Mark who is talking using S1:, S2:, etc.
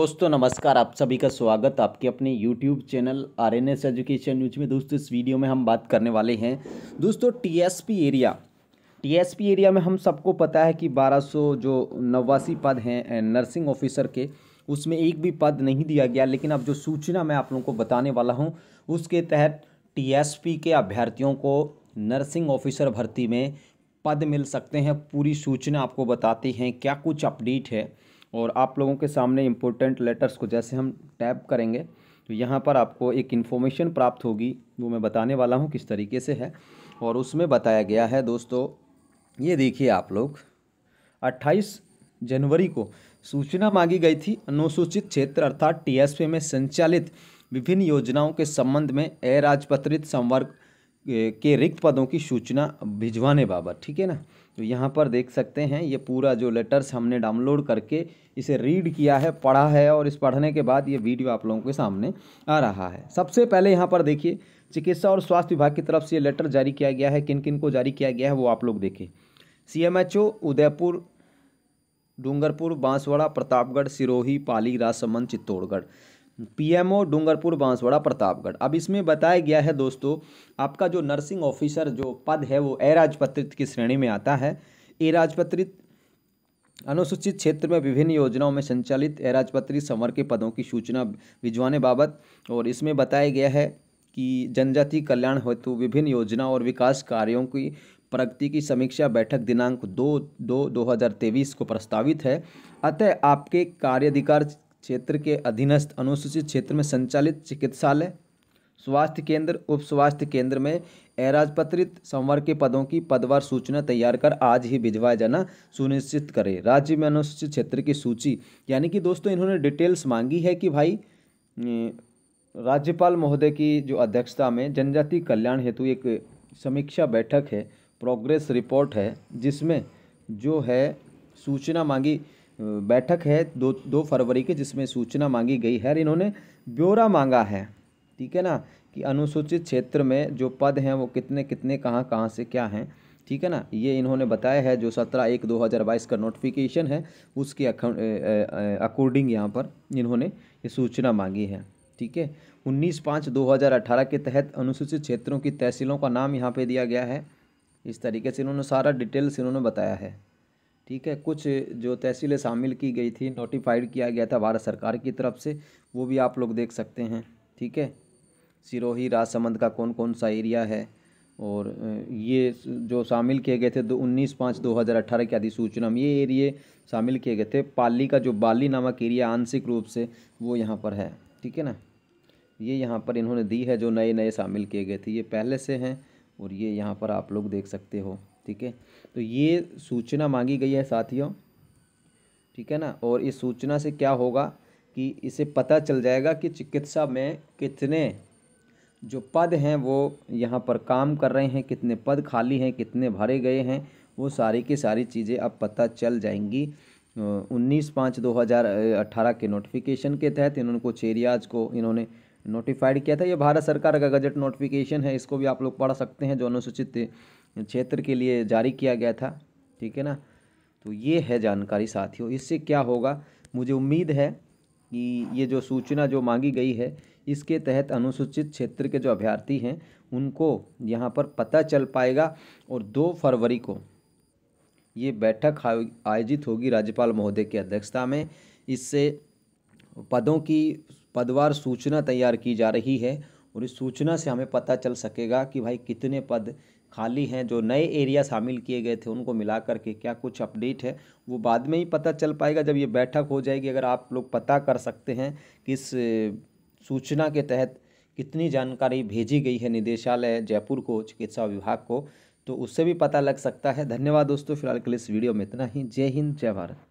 S1: दोस्तों नमस्कार आप सभी का स्वागत आपके अपने YouTube channel R N S education news में दोस्तों इस वीडियो में हम बात करने वाले हैं दोस्तों पी एरिया पी एरिया में हम सबको पता है कि 1200 जो नवासी पद हैं नर्सिंग ऑफिसर के उसमें एक भी पद नहीं दिया गया लेकिन अब जो सूचना मैं आप लोगों को बताने वाला हूँ उसके तहत टी के अभ्यर्थियों को नर्सिंग ऑफिसर भर्ती में पद मिल सकते हैं पूरी सूचना आपको बताते हैं क्या कुछ अपडेट है और आप लोगों के सामने इम्पोर्टेंट लेटर्स को जैसे हम टैप करेंगे तो यहाँ पर आपको एक इन्फॉर्मेशन प्राप्त होगी वो मैं बताने वाला हूँ किस तरीके से है और उसमें बताया गया है दोस्तों ये देखिए आप लोग अट्ठाईस जनवरी को सूचना मांगी गई थी अनुसूचित क्षेत्र अर्थात टीएसपी में संचालित विभिन्न योजनाओं के संबंध में अराजपत्रित संवर्ग के रिक्त पदों की सूचना भिजवाने बाबत ठीक है ना तो यहाँ पर देख सकते हैं ये पूरा जो लेटर्स हमने डाउनलोड करके इसे रीड किया है पढ़ा है और इस पढ़ने के बाद ये वीडियो आप लोगों के सामने आ रहा है सबसे पहले यहाँ पर देखिए चिकित्सा और स्वास्थ्य विभाग की तरफ से ये लेटर जारी किया गया है किन किन को जारी किया गया है वो आप लोग देखें सी उदयपुर डूंगरपुर बांसवाड़ा प्रतापगढ़ सिरोही पाली राजसमंद चित्तौड़गढ़ पीएमओ डूंगरपुर बांसवाड़ा प्रतापगढ़ अब इसमें बताया गया है दोस्तों आपका जो नर्सिंग ऑफिसर जो पद है वो अराजपत्रित की श्रेणी में आता है राजपत्रित अनुसूचित क्षेत्र में विभिन्न योजनाओं में संचालित अराजपत्रित संवर के पदों की सूचना भिजवाने बाबत और इसमें बताया गया है कि जनजाति कल्याण हेतु विभिन्न योजना और विकास कार्यों की प्रगति की समीक्षा बैठक दिनांक दो दो दो हज़ार तेईस को प्रस्तावित है अतः आपके कार्याधिकार क्षेत्र के अधीनस्थ अनुसूचित क्षेत्र में संचालित चिकित्सालय स्वास्थ्य केंद्र उप स्वास्थ्य केंद्र में अराजपत्रित संवर्ग के पदों की पदवार सूचना तैयार कर आज ही भिजवाया जाना सुनिश्चित करें राज्य में अनुसूचित क्षेत्र की सूची यानी कि दोस्तों इन्होंने डिटेल्स मांगी है कि भाई राज्यपाल महोदय की जो अध्यक्षता में जनजाति कल्याण हेतु एक समीक्षा बैठक है प्रोग्रेस रिपोर्ट है जिसमें जो है सूचना मांगी बैठक है दो दो फरवरी की जिसमें सूचना मांगी गई है और इन्होंने ब्यौरा मांगा है ठीक है ना कि अनुसूचित क्षेत्र में जो पद हैं वो कितने कितने कहाँ कहाँ से क्या हैं ठीक है ना ये इन्होंने बताया है जो सत्रह एक दो हज़ार बाईस का नोटिफिकेशन है उसके अकॉर्डिंग यहाँ पर इन्होंने ये सूचना मांगी है ठीक है उन्नीस पाँच दो हज़ार अठारह के तहत अनुसूचित क्षेत्रों की तहसीलों का नाम यहाँ पे दिया गया है इस तरीके से इन्होंने सारा डिटेल्स इन्होंने बताया है ठीक है कुछ जो तहसीलें शामिल की गई थी नोटिफाइड किया गया था भारत सरकार की तरफ से वो भी आप लोग देख सकते हैं ठीक है सिरोही राजसमंद का कौन कौन सा एरिया है और ये जो शामिल किए गए थे दो उन्नीस पाँच दो हज़ार अट्ठारह की अधिसूचना में ये एरिए शामिल किए गए थे पाली का जो बाली नामक एरिया आंशिक रूप से वो यहाँ पर है ठीक है ना ये यहाँ पर इन्होंने दी है जो नए नए शामिल किए गए थे ये पहले से हैं और ये यहाँ पर आप लोग देख सकते हो ठीक है तो ये सूचना मांगी गई है साथियों ठीक है ना और इस सूचना से क्या होगा कि इसे पता चल जाएगा कि चिकित्सा में कितने जो पद हैं वो यहाँ पर काम कर रहे हैं कितने पद खाली हैं कितने भरे गए हैं वो सारी की सारी चीज़ें अब पता चल जाएंगी उन्नीस पाँच दो हज़ार अट्ठारह के नोटिफिकेशन के तहत इन्होंने कुछ एरियाज़ को इन्होंने नोटिफाइड किया था ये भारत सरकार का गजट नोटिफिकेशन है इसको भी आप लोग पढ़ सकते हैं जो अनुसूचित क्षेत्र के लिए जारी किया गया था ठीक है ना तो ये है जानकारी साथियों इससे क्या होगा मुझे उम्मीद है कि ये जो सूचना जो मांगी गई है इसके तहत अनुसूचित क्षेत्र के जो अभ्यर्थी हैं उनको यहाँ पर पता चल पाएगा और दो फरवरी को ये बैठक आयोजित होगी राज्यपाल महोदय की अध्यक्षता में इससे पदों की पदवार सूचना तैयार की जा रही है और इस सूचना से हमें पता चल सकेगा कि भाई कितने पद खाली हैं जो नए एरिया शामिल किए गए थे उनको मिला करके क्या कुछ अपडेट है वो बाद में ही पता चल पाएगा जब ये बैठक हो जाएगी अगर आप लोग पता कर सकते हैं कि इस सूचना के तहत कितनी जानकारी भेजी गई है निदेशालय जयपुर को चिकित्सा विभाग को तो उससे भी पता लग सकता है धन्यवाद दोस्तों फिलहाल के लिए इस वीडियो में इतना ही जय हिंद जय भारत